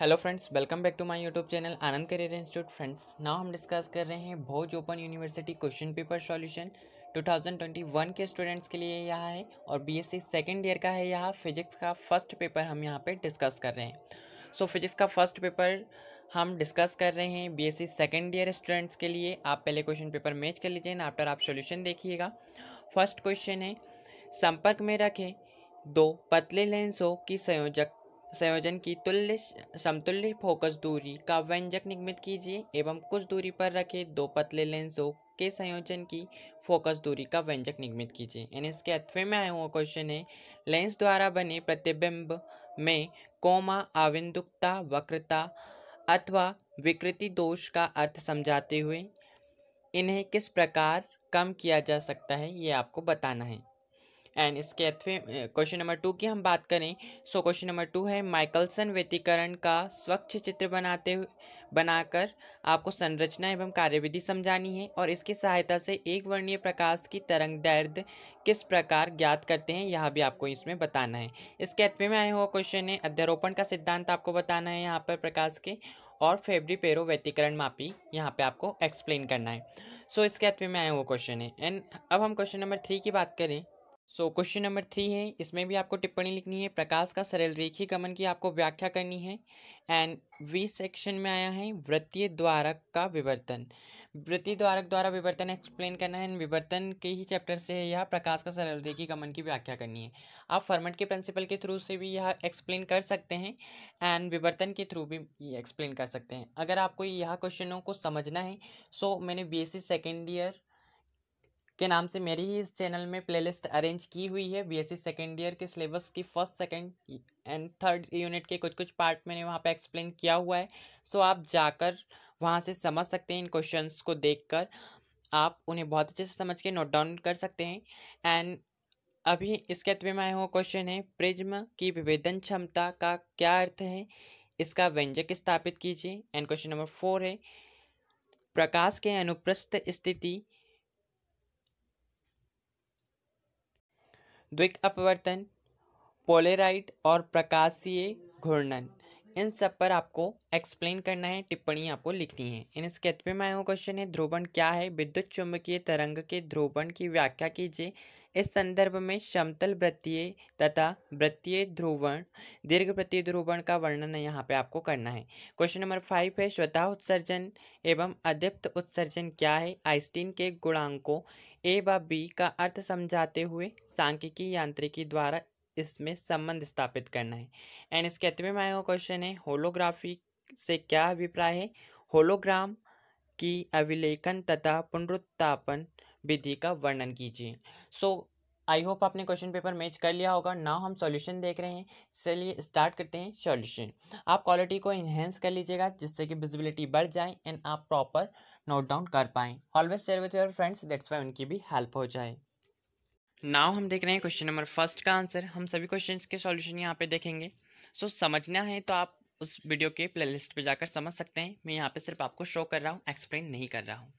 hello friends welcome back to my YouTube channel Anand career institute friends now हम discuss कर रहे हैं Bhoj open university question paper solution 2021 के students के लिए यहाँ है और बीएससी सेकेंड ईयर का है यहाँ फिजिक्स का फर्स्ट पेपर हम यहाँ पे डिस्कस कर रहे हैं सो so, फिजिक्स का फर्स्ट पेपर हम डिस्कस कर रहे हैं बी सेकेंड ईयर स्टूडेंट्स के लिए आप पहले क्वेश्चन पेपर मैच कर लीजिए ना आफ्टर आप सोल्यूशन देखिएगा फर्स्ट क्वेश्चन है संपर्क में रखें दो पतले लेंसों की संयोजक संयोजन की तुल्य समतुल्य फोकस दूरी का व्यंजक निर्मित कीजिए एवं कुछ दूरी पर रखे दो पतले लेंसों के संयोजन की फोकस दूरी का व्यंजक निर्मित कीजिए यानी इसके अथवे में आया हुआ क्वेश्चन है लेंस द्वारा बने प्रतिबिंब में कोमा आविंदुकता वक्रता अथवा विकृति दोष का अर्थ समझाते हुए इन्हें किस प्रकार कम किया जा सकता है ये आपको बताना है एंड इसके क्वेश्चन नंबर टू की हम बात करें सो क्वेश्चन नंबर टू है माइकलसन व्यतीकरण का स्वच्छ चित्र बनाते बनाकर आपको संरचना एवं कार्यविधि समझानी है और इसकी सहायता से एक वर्णीय प्रकाश की तरंग दैर्ध्य किस प्रकार ज्ञात करते हैं यह भी आपको इसमें बताना है इसके अथवे में आया हुआ क्वेश्चन है अध्यारोपण का सिद्धांत आपको बताना है यहाँ पर प्रकाश के और फेबरी पेरो व्यतीकरण मापी यहाँ पे आपको एक्सप्लेन करना है सो so, इसके अतवे में आया हुआ क्वेश्चन है एंड अब हम क्वेश्चन नंबर थ्री की बात करें सो क्वेश्चन नंबर थ्री है इसमें भी आपको टिप्पणी लिखनी है प्रकाश का सरल रेखी गमन की आपको व्याख्या करनी है एंड वी सेक्शन में आया है वृत्तीय द्वारक का विवर्तन वृत्तीय द्वारक द्वारा विवर्तन एक्सप्लेन करना है एंड विवर्तन के ही चैप्टर से है यह प्रकाश का सरल रेखी गमन की व्याख्या करनी है आप फॉर्मेट के प्रिंसिपल के थ्रू से भी यह एक्सप्लेन कर सकते हैं एंड विवर्तन के थ्रू भी एक्सप्लेन कर सकते हैं अगर आपको यह क्वेश्चनों को समझना है सो मैंने B S C second year के नाम से मेरी ही इस चैनल में प्लेलिस्ट अरेंज की हुई है बीएससी सेकेंड ईयर के सिलेबस की first second and third unit के कुछ कुछ पार्ट मैंने वहाँ पे एक्सप्लेन किया हुआ है सो आप जाकर वहाँ से समझ सकते हैं इन क्वेश्चंस को देखकर आप उन्हें बहुत अच्छे से समझ के नोट डाउन कर सकते हैं एंड अभी इसके अंत में आए हुआ क्वेश्चन है प्रिज्म की विभेदन क्षमता का क्या अर्थ है इसका व्यंजक स्थापित कीजिए एंड क्वेश्चन नंबर फोर है प्रकाश के अनुप्रस्थ स्थिति द्विक अपवर्तन पोलेराइट और प्रकाशीय घूर्णन इन सब पर आपको एक्सप्लेन करना है टिप्पणी आपको लिखनी है इन स्केच पे मैं क्वेश्चन है ध्रुवण क्या है विद्युत चुंबकीय तरंग के ध्रुवण की व्याख्या कीजिए इस संदर्भ में समतल वृत्तीय तथा वृत्तीय ध्रुवण दीर्घ वृत्तीय ध्रुवण का वर्णन यहाँ पे आपको करना है क्वेश्चन नंबर फाइव है स्वतः उत्सर्जन एवं अधिप्त उत्सर्जन क्या है आइस्टीन के गुणांकों ए व बी का अर्थ समझाते हुए सांख्यिकी यांत्रिकी द्वारा इसमें संबंध स्थापित करना है एंड इसके अतिवे में आएगा क्वेश्चन है होलोग्राफी से क्या अभिप्राय है होलोग्राम की अभिलेखन तथा पुनरुत्थापन विधि का वर्णन कीजिए सो आई होप आपने क्वेश्चन पेपर मैच कर लिया होगा नाउ हम सॉल्यूशन देख रहे हैं चलिए स्टार्ट करते हैं सॉल्यूशन आप क्वालिटी को इन्हेंस कर लीजिएगा जिससे कि विजिबिलिटी बढ़ जाए एंड आप प्रॉपर नोट डाउन कर पाएँ always share with your friends that's why उनकी भी हेल्प हो जाए नाव हम देख रहे हैं क्वेश्चन नंबर फर्स्ट का आंसर हम सभी क्वेश्चन के सॉल्यूशन यहाँ पे देखेंगे सो so, समझना है तो आप उस वीडियो के प्लेलिस्ट पे जाकर समझ सकते हैं मैं यहाँ पे सिर्फ आपको शो कर रहा हूँ एक्सप्लेन नहीं कर रहा हूँ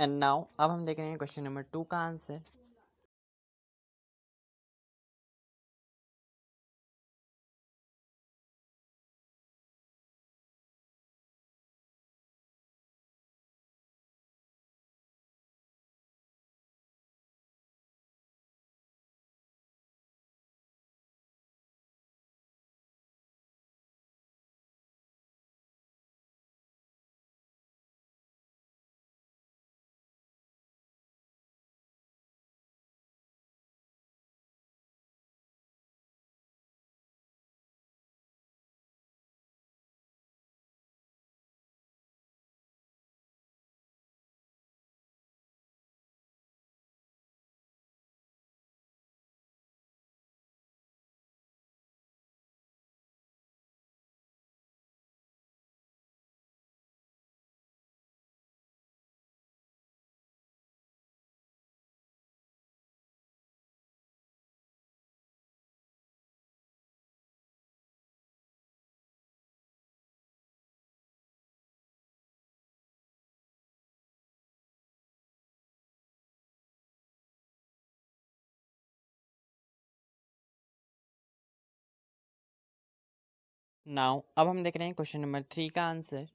एंड नाउ अब हम देख रहे हैं क्वेश्चन नंबर टू का आंसर नाउ अब हम देख रहे हैं क्वेश्चन नंबर थ्री का आंसर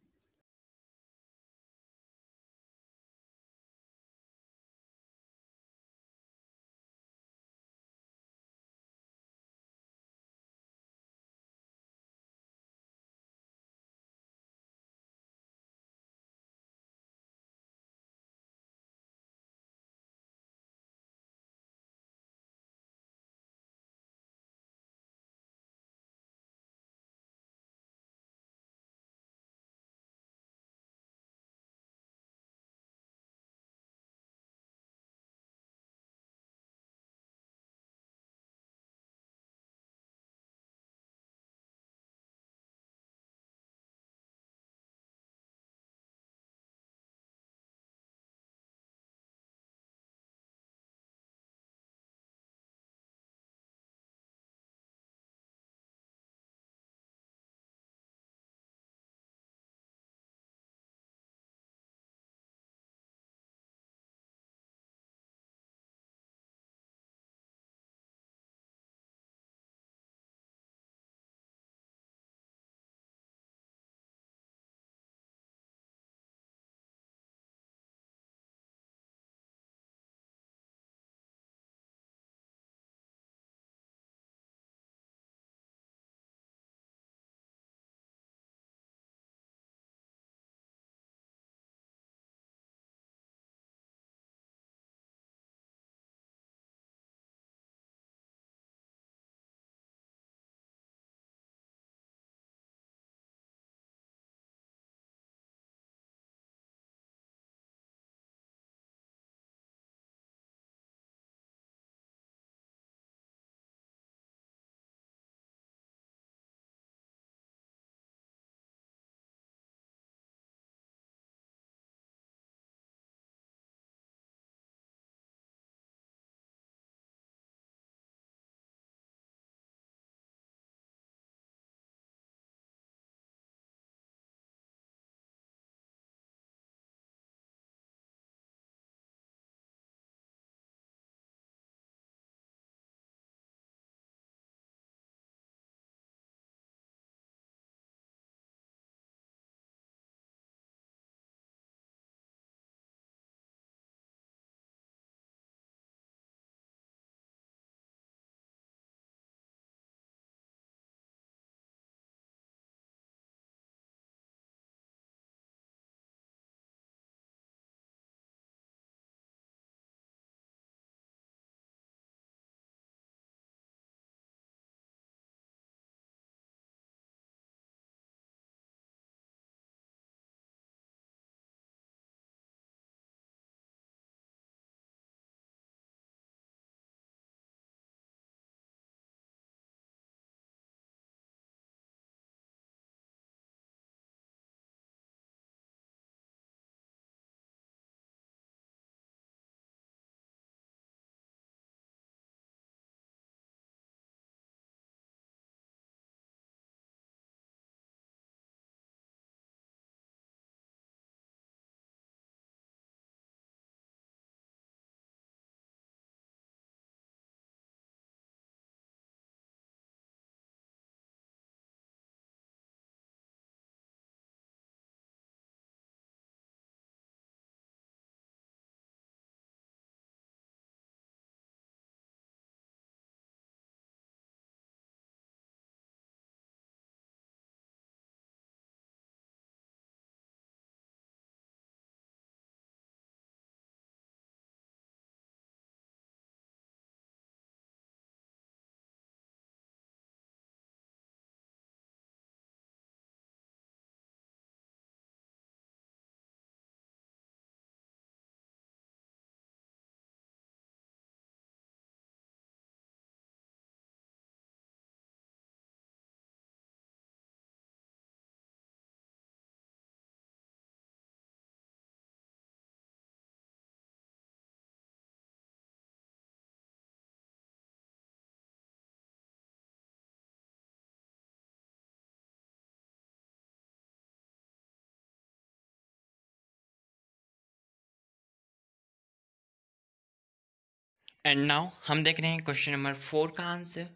एंड नाउ हम देख रहे हैं क्वेश्चन नंबर फोर का आंसर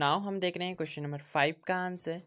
नाव हम देख रहे हैं क्वेश्चन नंबर फाइव का आंसर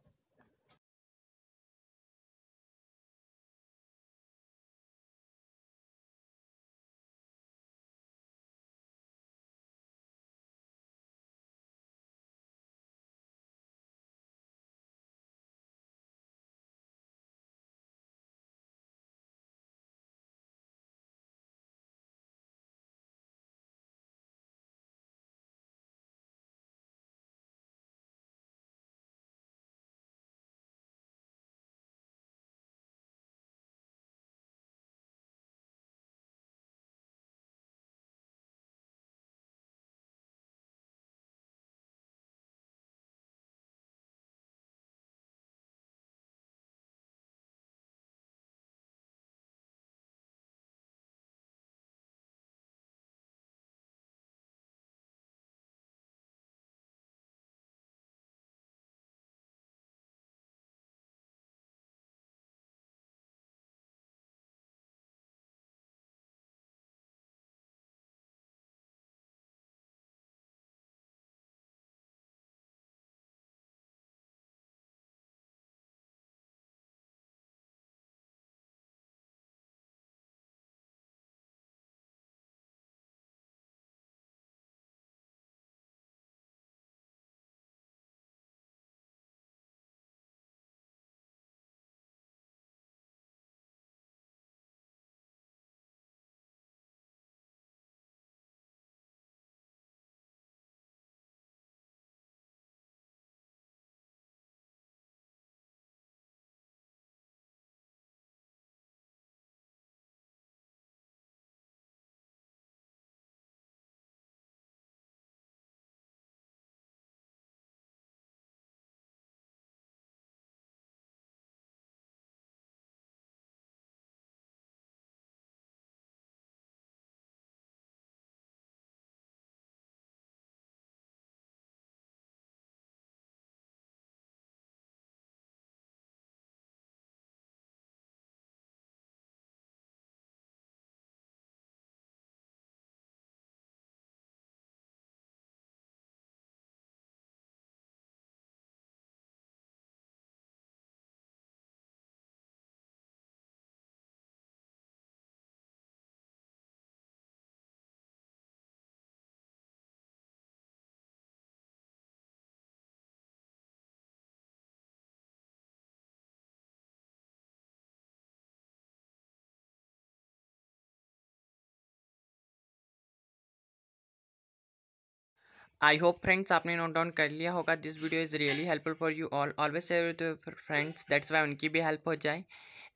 आई होप फ्रेंड्स आपने नोट डाउन कर लिया होगा this video is really helpful for you all always share to friends that's why उनकी भी हेल्प हो जाए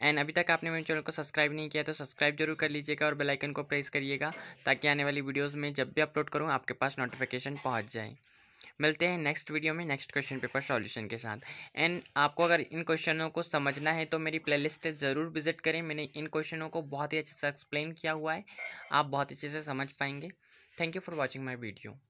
एंड अभी तक आपने मेरे चैनल को सब्सक्राइब नहीं किया तो सब्सक्राइब जरूर कर लीजिएगा और बेल आइकन को प्रेस करिएगा ताकि आने वाली वीडियोस में जब भी अपलोड करूँ आपके पास नोटिफिकेशन पहुँच जाए मिलते हैं नेक्स्ट वीडियो में नेक्स्ट क्वेश्चन पेपर सॉल्यूशन के साथ एंड आपको अगर इन क्वेश्चनों को समझना है तो मेरी प्लेलिस्ट ज़रूर विजिट करें मैंने इन क्वेश्चनों को बहुत ही अच्छे से एक्सप्लेन किया हुआ है आप बहुत अच्छे से समझ पाएंगे thank you for watching my video